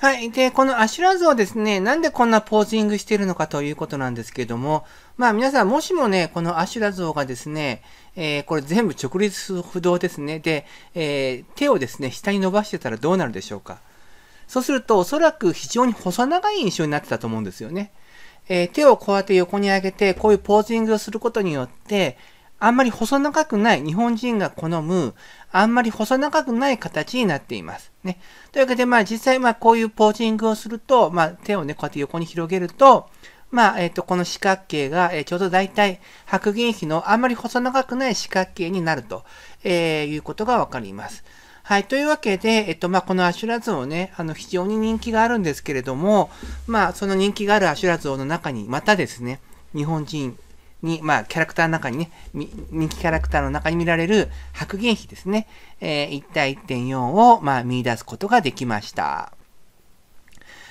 はい。で、このアシュラ像ですね、なんでこんなポージングしているのかということなんですけれども、まあ皆さんもしもね、このアシュラ像がですね、えー、これ全部直立不動ですね。で、えー、手をですね、下に伸ばしてたらどうなるでしょうか。そうすると、おそらく非常に細長い印象になってたと思うんですよね。えー、手をこうやって横に上げて、こういうポージングをすることによって、あんまり細長くない、日本人が好む、あんまり細長くない形になっています。ね。というわけで、まあ実際、まあこういうポージングをすると、まあ手をね、こうやって横に広げると、まあ、えっ、ー、と、この四角形が、えー、ちょうど大体、白銀比のあんまり細長くない四角形になると、えー、いうことがわかります。はい。というわけで、えっと、まあ、このアシュラ像ね、あの、非常に人気があるんですけれども、まあ、その人気があるアシュラ像の中に、またですね、日本人に、まあ、キャラクターの中にね、人気キャラクターの中に見られる白銀比ですね、えー、1対1.4を、まあ、見出すことができました。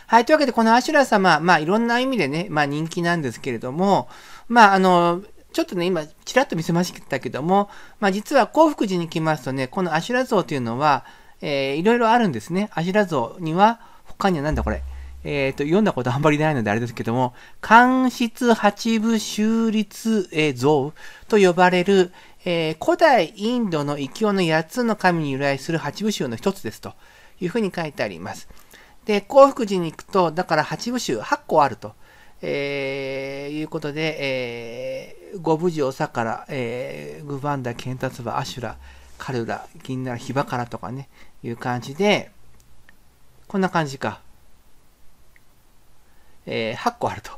はい。というわけで、このアシュラ様、まあ、いろんな意味でね、まあ、人気なんですけれども、まあ、あの、ちょっとね、今、ちらっと見せましたけども、まあ、実は幸福寺に来ますとね、このアシュラ像というのは、えー、いろいろあるんですね。アシュラ像には、他にはなんだこれ、えっ、ー、と、読んだことあんまりないのであれですけども、間室八部州立、え像と呼ばれる、えー、古代インドの異教の八つの神に由来する八部州の一つですというふうに書いてあります。で、幸福寺に行くと、だから八部州8個あると。えー、いうことで、えー、五部寺おさから、えー、グバンダ、ケンタツバ、アシュラ、カルラ、銀ならヒバカラとかね、いう感じで、こんな感じか。えー、8個あると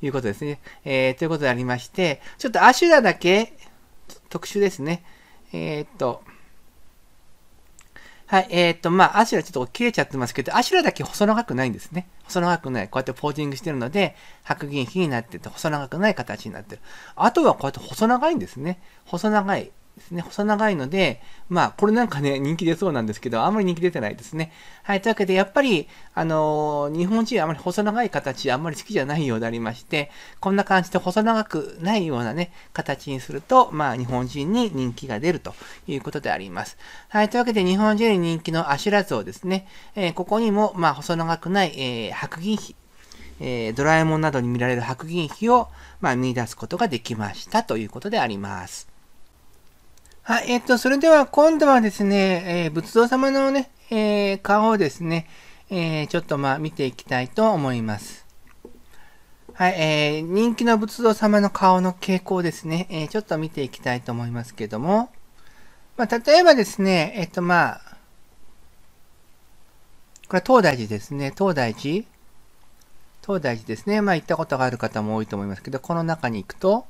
いうことですね。えー、ということでありまして、ちょっとアシュラだけ特殊ですね。えー、っと、はい、えー、っと、まあ、アシュラちょっと切れちゃってますけど、アシュラだけ細長くないんですね。細長くない。こうやってポージングしてるので、白銀比になってて、細長くない形になってる。あとはこうやって細長いんですね。細長い。ですね。細長いので、まあ、これなんかね、人気出そうなんですけど、あんまり人気出てないですね。はい、というわけで、やっぱり、あのー、日本人はあまり細長い形、あんまり好きじゃないようでありまして、こんな感じで細長くないようなね、形にすると、まあ、日本人に人気が出るということであります。はい、というわけで、日本人に人気のアシュラ像ですね。えー、ここにも、まあ、細長くない、えー、白銀比。えー、ドラえもんなどに見られる白銀比を、まあ、見出すことができましたということであります。はい、えっと、それでは今度はですね、えー、仏像様のね、えー、顔をですね、えー、ちょっとまあ見ていきたいと思います。はい、えー、人気の仏像様の顔の傾向ですね、えー、ちょっと見ていきたいと思いますけども、まあ、例えばですね、えっとまあ、これは東大寺ですね、東大寺東大寺ですね、まあ行ったことがある方も多いと思いますけど、この中に行くと、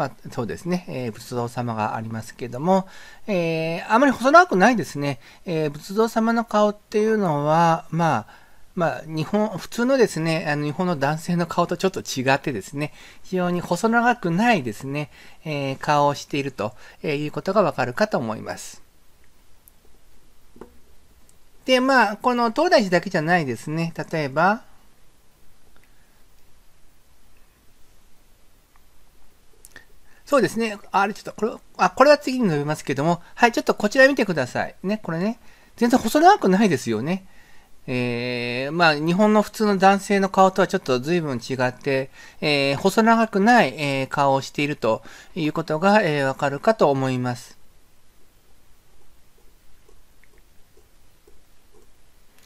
まあ、そうですね、えー、仏像様がありますけども、えー、あまり細長くないですね。えー、仏像様の顔っていうのは、まあ、まあ、日本、普通のですね、あの日本の男性の顔とちょっと違ってですね、非常に細長くないですね、えー、顔をしていると、えいうことがわかるかと思います。で、まあ、この東大寺だけじゃないですね。例えば、そうですね。あれちょっと、これ、あ、これは次に述べますけども、はい、ちょっとこちら見てください。ね、これね。全然細長くないですよね。えー、まあ、日本の普通の男性の顔とはちょっと随分違って、えー、細長くない、えー、顔をしているということが、えー、わかるかと思います。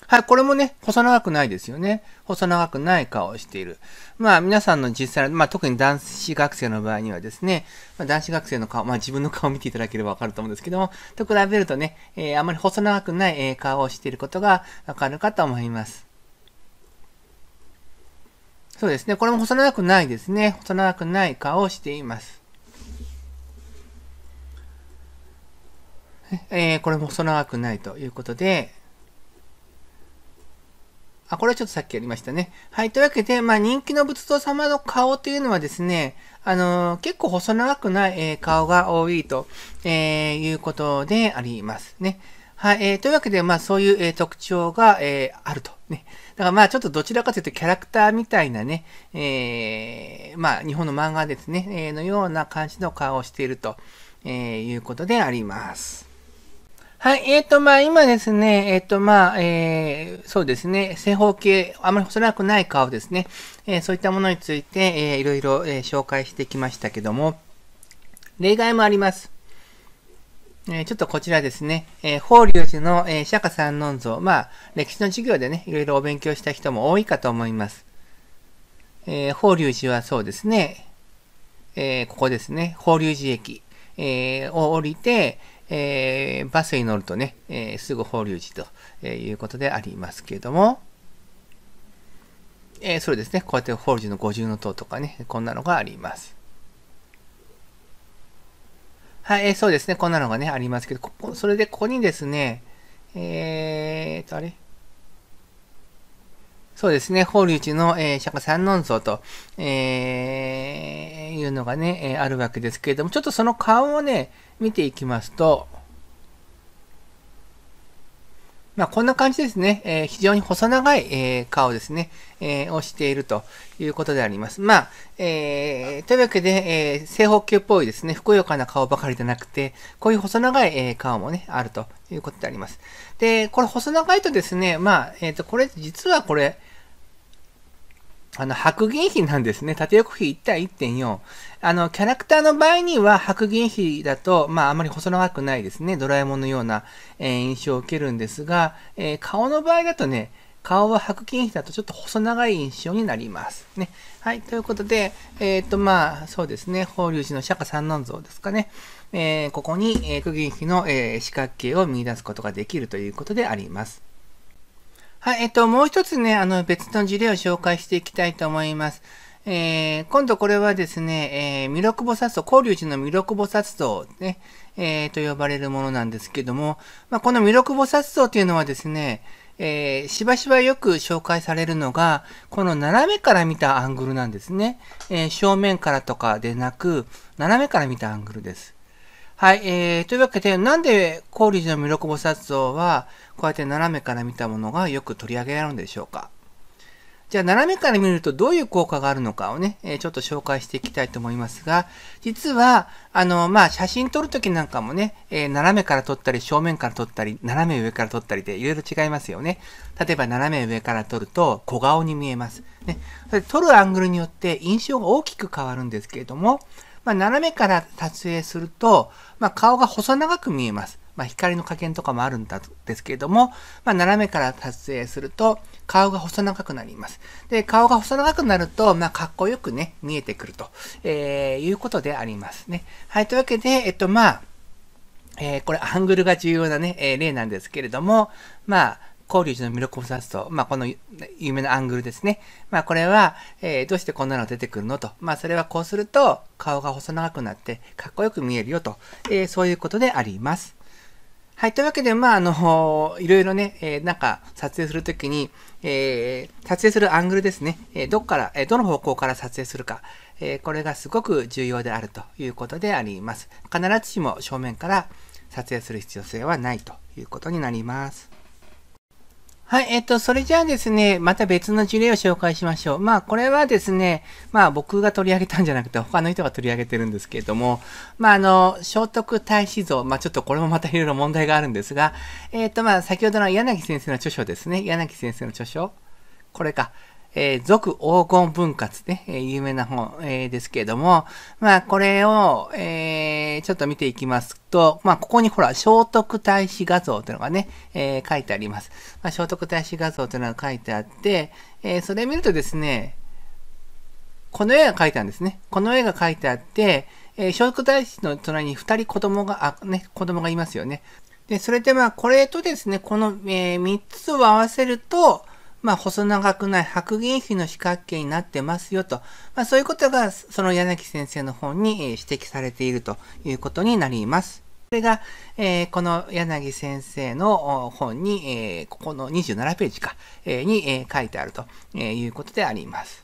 はい、これもね、細長くないですよね。細長くない顔をしている。まあ、皆さんの実際、まあ、特に男子学生の場合にはですね、まあ、男子学生の顔、まあ、自分の顔を見ていただければわかると思うんですけども、と比べるとね、えー、あまり細長くない、え顔をしていることがわかるかと思います。そうですね、これも細長くないですね。細長くない顔をしています。えー、これも細長くないということで、あ、これはちょっとさっきやりましたね。はい。というわけで、まあ、人気の仏像様の顔というのはですね、あのー、結構細長くない、えー、顔が多いと、えー、いうことでありますね。はい。えー、というわけで、まあ、そういう、え特徴が、えあると。ね。だからまあ、ちょっとどちらかというとキャラクターみたいなね、えまあ、日本の漫画ですね、えのような感じの顔をしていると、えいうことであります。はい、えっ、ー、と、まあ、今ですね、えっ、ー、と、まあ、えー、そうですね、正方形、あまり細長くない顔ですね、えー、そういったものについて、えー、いろいろ、えー、紹介してきましたけども、例外もあります。えー、ちょっとこちらですね、えー、法隆寺の、えー、釈迦三能像、まあ、歴史の授業でね、いろいろお勉強した人も多いかと思います。えー、法隆寺はそうですね、えー、ここですね、法隆寺駅、えー、を降りて、えー、バスに乗るとね、えー、すぐ法隆寺と、えいうことでありますけれども、えー、そうですね、こうやって法隆寺の五重塔とかね、こんなのがあります。はい、えー、そうですね、こんなのがね、ありますけど、ここそれでここにですね、えーと、あれそうですね、法隆寺の、えー、釈迦三尊像と、えー、いうのがね、えー、あるわけですけれども、ちょっとその顔をね、見ていきますと、まあ、こんな感じですね。えー、非常に細長い、えー、顔ですね、えー、をしているということであります。まあ、えー、というわけで、え正方形っぽいですね、ふくよかな顔ばかりじゃなくて、こういう細長い、え顔もね、あるということであります。で、これ細長いとですね、まあ、えっ、と、これ、実はこれ、あの、白銀比なんですね。縦横比1対1.4。あの、キャラクターの場合には、白銀比だと、まあ、あまり細長くないですね。ドラえもんのような、えー、印象を受けるんですが、えー、顔の場合だとね、顔は白金比だとちょっと細長い印象になります。ね。はい。ということで、えっ、ー、と、まあ、そうですね。法隆寺の釈迦三男像ですかね。えここに、えー、区銀比の、え四角形を見出すことができるということであります。はい、えっと、もう一つね、あの、別の事例を紹介していきたいと思います。えー、今度これはですね、えー、弥勒菩薩像、法隆寺の弥勒菩薩像ね、えー、と呼ばれるものなんですけども、まあ、この弥勒菩薩像というのはですね、えー、しばしばよく紹介されるのが、この斜めから見たアングルなんですね。えー、正面からとかでなく、斜めから見たアングルです。はい、えー、というわけで、なんでコーリジの魅力菩薩像は、こうやって斜めから見たものがよく取り上げられるんでしょうか。じゃあ、斜めから見るとどういう効果があるのかをね、えー、ちょっと紹介していきたいと思いますが、実は、あの、まあ、写真撮るときなんかもね、えー、斜めから撮ったり、正面から撮ったり、斜め上から撮ったりで、いろいろ違いますよね。例えば、斜め上から撮ると、小顔に見えます。ね。それ撮るアングルによって印象が大きく変わるんですけれども、まあ、斜めから撮影すると、まあ、顔が細長く見えます。まあ、光の加減とかもあるんですけれども、まあ、斜めから撮影すると、顔が細長くなります。で、顔が細長くなると、まあ、かっこよくね、見えてくると、えー、いうことでありますね。はい、というわけで、えっと、まあ、えー、これ、アングルが重要なね、えー、例なんですけれども、まあ、交流時の魅力を指すと、まあ、この有名なアングルですね。まあ、これは、えー、どうしてこんなの出てくるのと。まあ、それはこうすると、顔が細長くなって、かっこよく見えるよと。えー、そういうことであります。はい。というわけで、まあ、あの、いろいろね、えー、なんか、撮影するときに、えー、撮影するアングルですね。えー、どっから、えどの方向から撮影するか。えこれがすごく重要であるということであります。必ずしも正面から撮影する必要性はないということになります。はい、えっと、それじゃあですね、また別の事例を紹介しましょう。まあ、これはですね、まあ、僕が取り上げたんじゃなくて、他の人が取り上げてるんですけれども、まあ、あの、聖徳太子像、まあ、ちょっとこれもまたいろいろ問題があるんですが、えっと、まあ、先ほどの柳先生の著書ですね、柳先生の著書、これか、えー、俗黄金分割ね、え有名な本、えですけれども、まあ、これを、えちょっと見ていきますと、まあ、ここにほら、聖徳太子画像というのがね、え書いてあります。まあ、聖徳太子画像というのが書いてあって、えそれ見るとですね、この絵が描いたんですね。この絵が描いてあって、えー、聖徳太子の隣に2人子供が、あ、ね、子供がいますよね。で、それでまあ、これとですね、この、えー、3つを合わせると、まあ、細長くない白銀比の四角形になってますよと、まあ、そういうことが、その柳先生の本に指摘されているということになります。これが、えー、この柳先生の本に、えー、ここの27ページか、えー、に、え書いてあると、えいうことであります。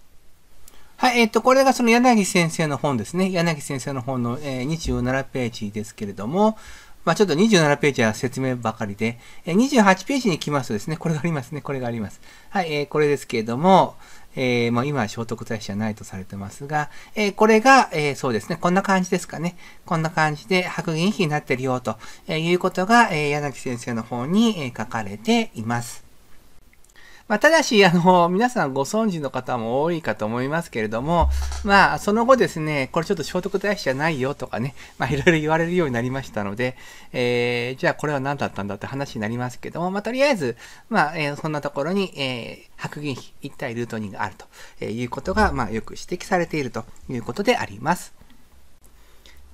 はい、えっ、と、これがその柳先生の本ですね。柳先生の本の、え27ページですけれども、まあ、ちょっと27ページは説明ばかりで、28ページに来ますとですね、これがありますね、これがあります。はい、えー、これですけれども、えー、まあ、今は聖徳太子はないとされてますが、えー、これが、えー、そうですね、こんな感じですかね。こんな感じで白銀比になってるよと、えいうことが、え柳先生の方に、え書かれています。まあ、ただし、あの、皆さんご存知の方も多いかと思いますけれども、まあ、その後ですね、これちょっと聖徳太子じゃないよとかね、まあ、いろいろ言われるようになりましたので、えー、じゃあこれは何だったんだって話になりますけども、まあ、とりあえず、まあ、えー、そんなところに、えー、白銀比一体ルート2があるということが、まあ、よく指摘されているということであります。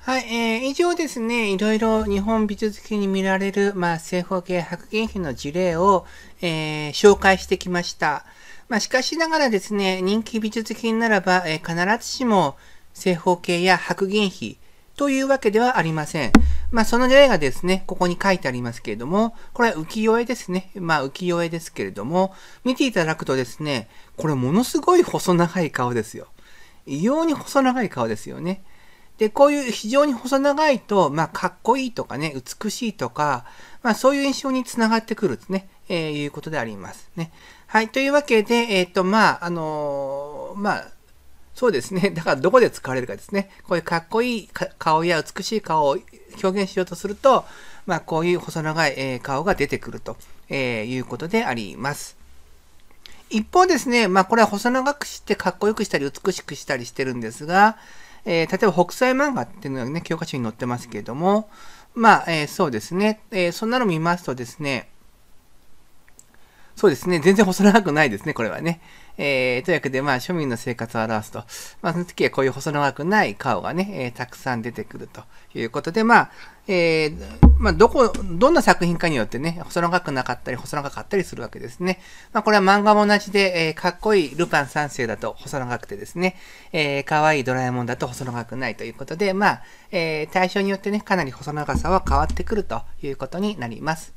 はい、えー、以上ですね、いろいろ日本美術品に見られる、まあ、正方形白銀比の事例を、えー、紹介してきました。まあ、しかしながらですね、人気美術品ならば、えー、必ずしも正方形や白銀比というわけではありません。まあ、その例がですね、ここに書いてありますけれども、これは浮世絵ですね。まあ、浮世絵ですけれども、見ていただくとですね、これものすごい細長い顔ですよ。異様に細長い顔ですよね。で、こういう非常に細長いと、まあ、かっこいいとかね、美しいとか、まあ、そういう印象につながってくるですね、えー、いうことでありますね。はい。というわけで、えっ、ー、と、まあ、あのー、まあ、そうですね。だからどこで使われるかですね。こういうかっこいい顔や美しい顔を表現しようとすると、まあ、こういう細長い、え顔が出てくると、えいうことであります。一方ですね、まあ、これは細長くしてかっこよくしたり美しくしたりしてるんですが、えー、例えば北斎漫画っていうのがね、教科書に載ってますけれども、まあ、えー、そうですね、えー、そんなの見ますとですね、そうですね、全然細長くないですね、これはね。えー、というわけで、まあ、庶民の生活を表すと、まあ、その時はこういう細長くない顔がね、えー、たくさん出てくるということで、まあ、えー、まあ、どこ、どんな作品かによってね、細長くなかったり、細長かったりするわけですね。まあ、これは漫画も同じで、えー、かっこいいルパン三世だと細長くてですね、えー、かわいいドラえもんだと細長くないということで、まあ、えー、対象によってね、かなり細長さは変わってくるということになります。